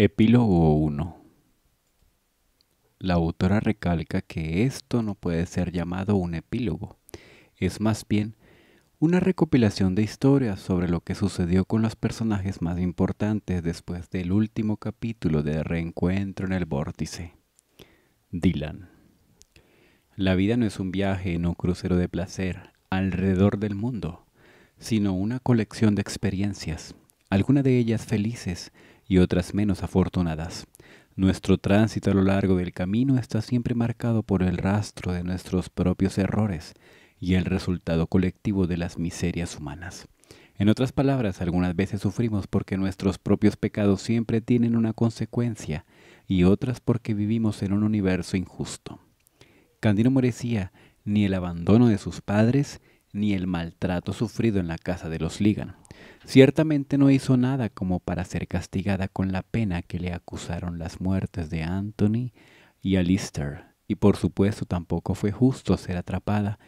Epílogo 1. La autora recalca que esto no puede ser llamado un epílogo, es más bien una recopilación de historias sobre lo que sucedió con los personajes más importantes después del último capítulo de Reencuentro en el Vórtice. Dylan. La vida no es un viaje en un crucero de placer alrededor del mundo, sino una colección de experiencias, algunas de ellas felices y otras menos afortunadas. Nuestro tránsito a lo largo del camino está siempre marcado por el rastro de nuestros propios errores y el resultado colectivo de las miserias humanas. En otras palabras, algunas veces sufrimos porque nuestros propios pecados siempre tienen una consecuencia y otras porque vivimos en un universo injusto. Candino merecía ni el abandono de sus padres, ni el maltrato sufrido en la casa de los Ligan. Ciertamente no hizo nada como para ser castigada con la pena que le acusaron las muertes de Anthony y Alistair, y por supuesto tampoco fue justo ser atrapada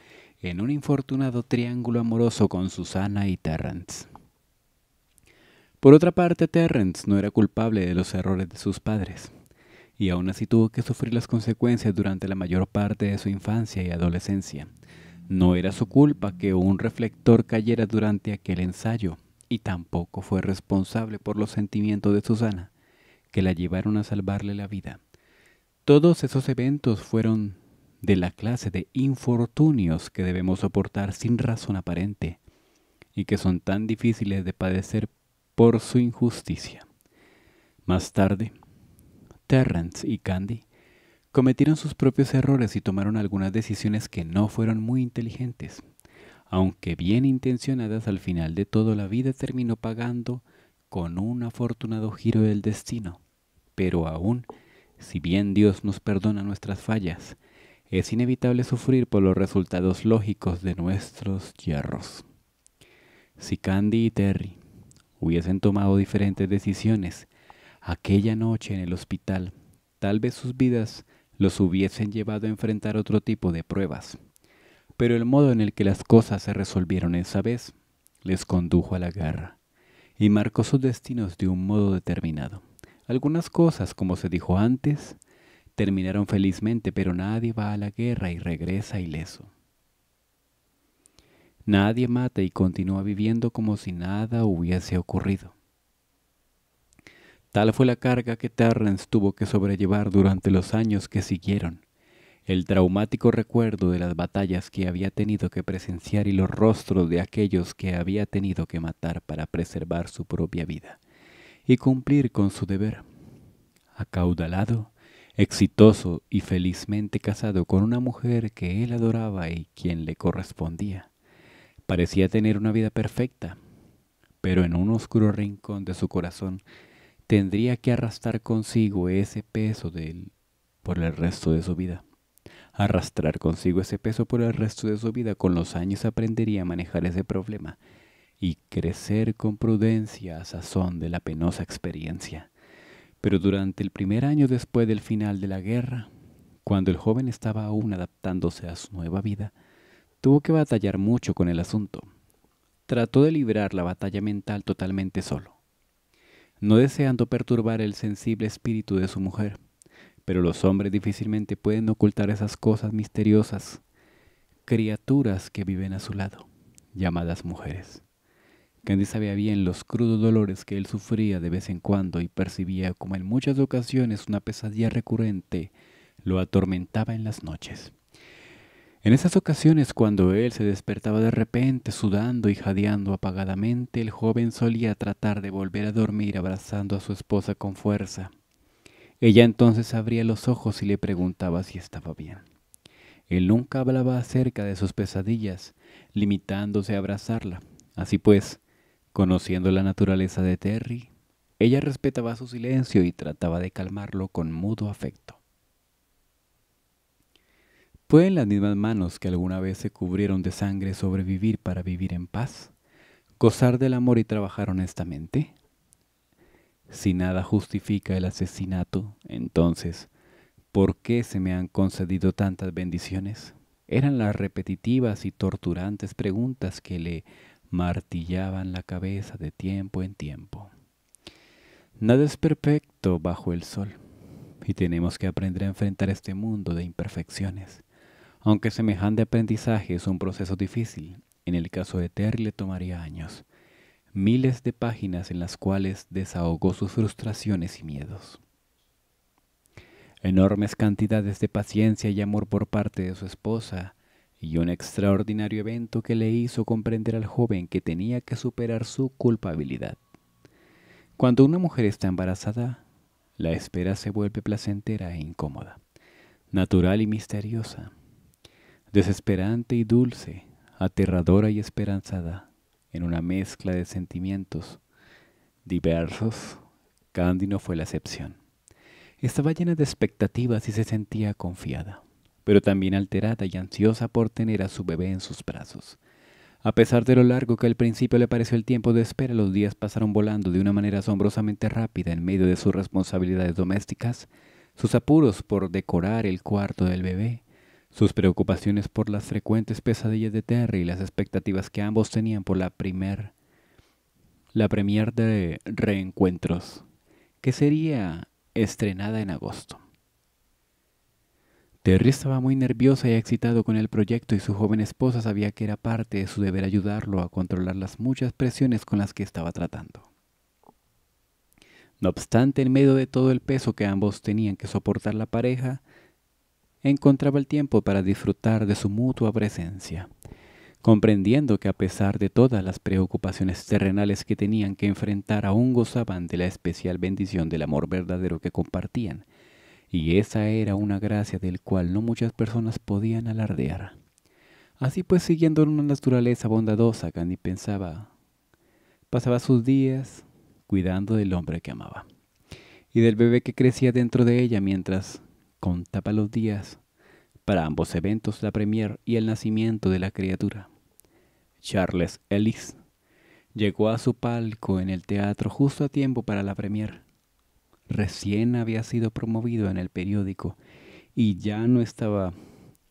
en un infortunado triángulo amoroso con Susana y Terrence. Por otra parte, Terrence no era culpable de los errores de sus padres, y aún así tuvo que sufrir las consecuencias durante la mayor parte de su infancia y adolescencia. No era su culpa que un reflector cayera durante aquel ensayo, y tampoco fue responsable por los sentimientos de Susana, que la llevaron a salvarle la vida. Todos esos eventos fueron de la clase de infortunios que debemos soportar sin razón aparente y que son tan difíciles de padecer por su injusticia. Más tarde, Terrence y Candy cometieron sus propios errores y tomaron algunas decisiones que no fueron muy inteligentes. Aunque bien intencionadas, al final de todo la vida terminó pagando con un afortunado giro del destino. Pero aún, si bien Dios nos perdona nuestras fallas, es inevitable sufrir por los resultados lógicos de nuestros hierros. Si Candy y Terry hubiesen tomado diferentes decisiones aquella noche en el hospital, tal vez sus vidas los hubiesen llevado a enfrentar otro tipo de pruebas. Pero el modo en el que las cosas se resolvieron esa vez les condujo a la guerra y marcó sus destinos de un modo determinado. Algunas cosas, como se dijo antes, terminaron felizmente, pero nadie va a la guerra y regresa ileso. Nadie mata y continúa viviendo como si nada hubiese ocurrido. Tal fue la carga que Terrence tuvo que sobrellevar durante los años que siguieron. El traumático recuerdo de las batallas que había tenido que presenciar y los rostros de aquellos que había tenido que matar para preservar su propia vida y cumplir con su deber. Acaudalado, exitoso y felizmente casado con una mujer que él adoraba y quien le correspondía. Parecía tener una vida perfecta, pero en un oscuro rincón de su corazón tendría que arrastrar consigo ese peso de él por el resto de su vida. Arrastrar consigo ese peso por el resto de su vida, con los años aprendería a manejar ese problema y crecer con prudencia a sazón de la penosa experiencia. Pero durante el primer año después del final de la guerra, cuando el joven estaba aún adaptándose a su nueva vida, tuvo que batallar mucho con el asunto. Trató de librar la batalla mental totalmente solo no deseando perturbar el sensible espíritu de su mujer. Pero los hombres difícilmente pueden ocultar esas cosas misteriosas, criaturas que viven a su lado, llamadas mujeres. Candy sabía bien los crudos dolores que él sufría de vez en cuando y percibía como en muchas ocasiones una pesadilla recurrente lo atormentaba en las noches. En esas ocasiones, cuando él se despertaba de repente, sudando y jadeando apagadamente, el joven solía tratar de volver a dormir abrazando a su esposa con fuerza. Ella entonces abría los ojos y le preguntaba si estaba bien. Él nunca hablaba acerca de sus pesadillas, limitándose a abrazarla. Así pues, conociendo la naturaleza de Terry, ella respetaba su silencio y trataba de calmarlo con mudo afecto. ¿Pueden las mismas manos que alguna vez se cubrieron de sangre sobrevivir para vivir en paz, gozar del amor y trabajar honestamente? Si nada justifica el asesinato, entonces, ¿por qué se me han concedido tantas bendiciones? Eran las repetitivas y torturantes preguntas que le martillaban la cabeza de tiempo en tiempo. Nada es perfecto bajo el sol y tenemos que aprender a enfrentar este mundo de imperfecciones aunque semejante aprendizaje es un proceso difícil, en el caso de Terry le tomaría años, miles de páginas en las cuales desahogó sus frustraciones y miedos. Enormes cantidades de paciencia y amor por parte de su esposa, y un extraordinario evento que le hizo comprender al joven que tenía que superar su culpabilidad. Cuando una mujer está embarazada, la espera se vuelve placentera e incómoda, natural y misteriosa desesperante y dulce, aterradora y esperanzada, en una mezcla de sentimientos diversos, Candy no fue la excepción. Estaba llena de expectativas y se sentía confiada, pero también alterada y ansiosa por tener a su bebé en sus brazos. A pesar de lo largo que al principio le pareció el tiempo de espera, los días pasaron volando de una manera asombrosamente rápida en medio de sus responsabilidades domésticas, sus apuros por decorar el cuarto del bebé, sus preocupaciones por las frecuentes pesadillas de Terry y las expectativas que ambos tenían por la primer la premier de Reencuentros, que sería estrenada en agosto. Terry estaba muy nerviosa y excitado con el proyecto y su joven esposa sabía que era parte de su deber ayudarlo a controlar las muchas presiones con las que estaba tratando. No obstante, en medio de todo el peso que ambos tenían que soportar la pareja, encontraba el tiempo para disfrutar de su mutua presencia, comprendiendo que a pesar de todas las preocupaciones terrenales que tenían que enfrentar, aún gozaban de la especial bendición del amor verdadero que compartían, y esa era una gracia del cual no muchas personas podían alardear. Así pues, siguiendo una naturaleza bondadosa, Candy pensaba, pasaba sus días cuidando del hombre que amaba y del bebé que crecía dentro de ella mientras contaba los días para ambos eventos la premier y el nacimiento de la criatura. Charles Ellis llegó a su palco en el teatro justo a tiempo para la premier. Recién había sido promovido en el periódico y ya no estaba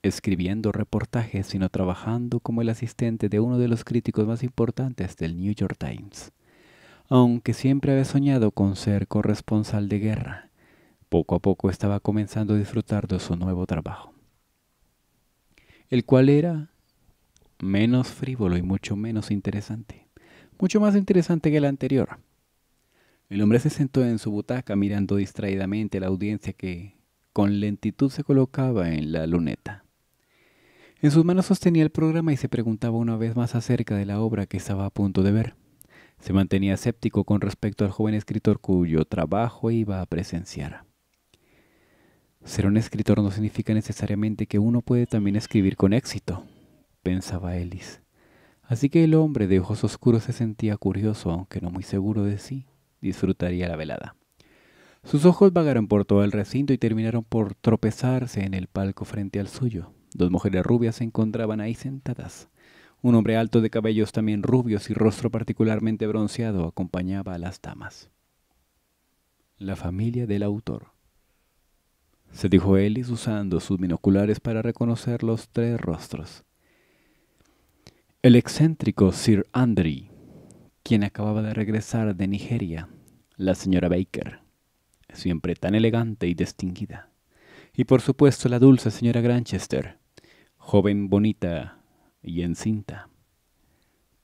escribiendo reportajes, sino trabajando como el asistente de uno de los críticos más importantes del New York Times, aunque siempre había soñado con ser corresponsal de guerra. Poco a poco estaba comenzando a disfrutar de su nuevo trabajo, el cual era menos frívolo y mucho menos interesante, mucho más interesante que el anterior. El hombre se sentó en su butaca mirando distraídamente a la audiencia que con lentitud se colocaba en la luneta. En sus manos sostenía el programa y se preguntaba una vez más acerca de la obra que estaba a punto de ver. Se mantenía escéptico con respecto al joven escritor cuyo trabajo iba a presenciar. Ser un escritor no significa necesariamente que uno puede también escribir con éxito, pensaba Ellis. Así que el hombre de ojos oscuros se sentía curioso, aunque no muy seguro de sí. Disfrutaría la velada. Sus ojos vagaron por todo el recinto y terminaron por tropezarse en el palco frente al suyo. Dos mujeres rubias se encontraban ahí sentadas. Un hombre alto de cabellos también rubios y rostro particularmente bronceado acompañaba a las damas. La familia del autor se dijo Ellis usando sus binoculares para reconocer los tres rostros. El excéntrico Sir Andre, quien acababa de regresar de Nigeria, la señora Baker, siempre tan elegante y distinguida, y por supuesto la dulce señora Granchester, joven bonita y encinta.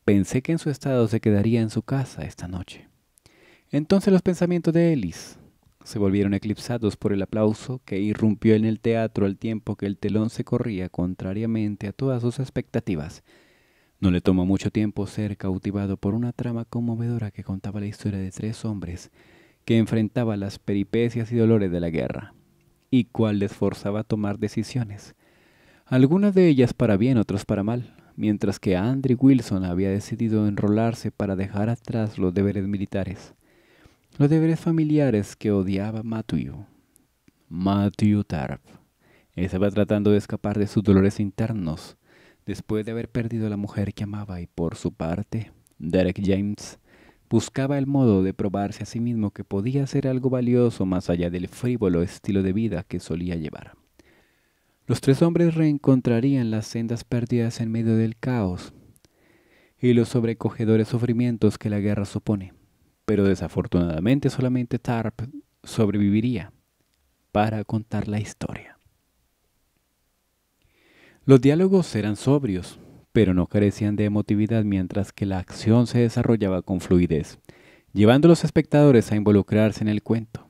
Pensé que en su estado se quedaría en su casa esta noche. Entonces los pensamientos de Ellis se volvieron eclipsados por el aplauso que irrumpió en el teatro al tiempo que el telón se corría contrariamente a todas sus expectativas. No le tomó mucho tiempo ser cautivado por una trama conmovedora que contaba la historia de tres hombres que enfrentaba las peripecias y dolores de la guerra, y cual les forzaba a tomar decisiones, algunas de ellas para bien, otras para mal, mientras que Andrew Wilson había decidido enrolarse para dejar atrás los deberes militares. Los deberes familiares que odiaba Matthew. Matthew Tarp. Estaba tratando de escapar de sus dolores internos después de haber perdido a la mujer que amaba y por su parte, Derek James buscaba el modo de probarse a sí mismo que podía ser algo valioso más allá del frívolo estilo de vida que solía llevar. Los tres hombres reencontrarían las sendas perdidas en medio del caos y los sobrecogedores sufrimientos que la guerra supone. Pero desafortunadamente solamente Tarp sobreviviría para contar la historia. Los diálogos eran sobrios, pero no carecían de emotividad mientras que la acción se desarrollaba con fluidez, llevando a los espectadores a involucrarse en el cuento.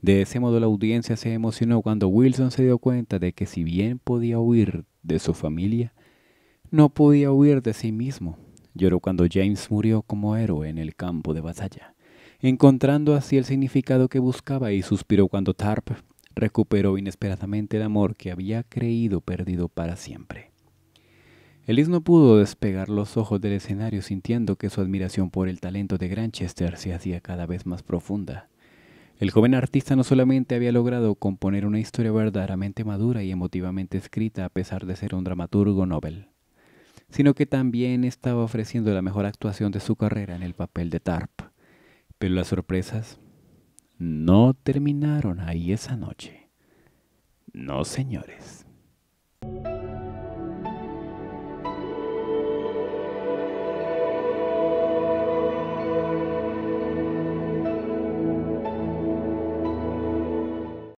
De ese modo la audiencia se emocionó cuando Wilson se dio cuenta de que si bien podía huir de su familia, no podía huir de sí mismo. Lloró cuando James murió como héroe en el campo de batalla, encontrando así el significado que buscaba y suspiró cuando Tarp recuperó inesperadamente el amor que había creído perdido para siempre. Elise no pudo despegar los ojos del escenario sintiendo que su admiración por el talento de Granchester se hacía cada vez más profunda. El joven artista no solamente había logrado componer una historia verdaderamente madura y emotivamente escrita a pesar de ser un dramaturgo novel sino que también estaba ofreciendo la mejor actuación de su carrera en el papel de Tarp. Pero las sorpresas no terminaron ahí esa noche. No, señores.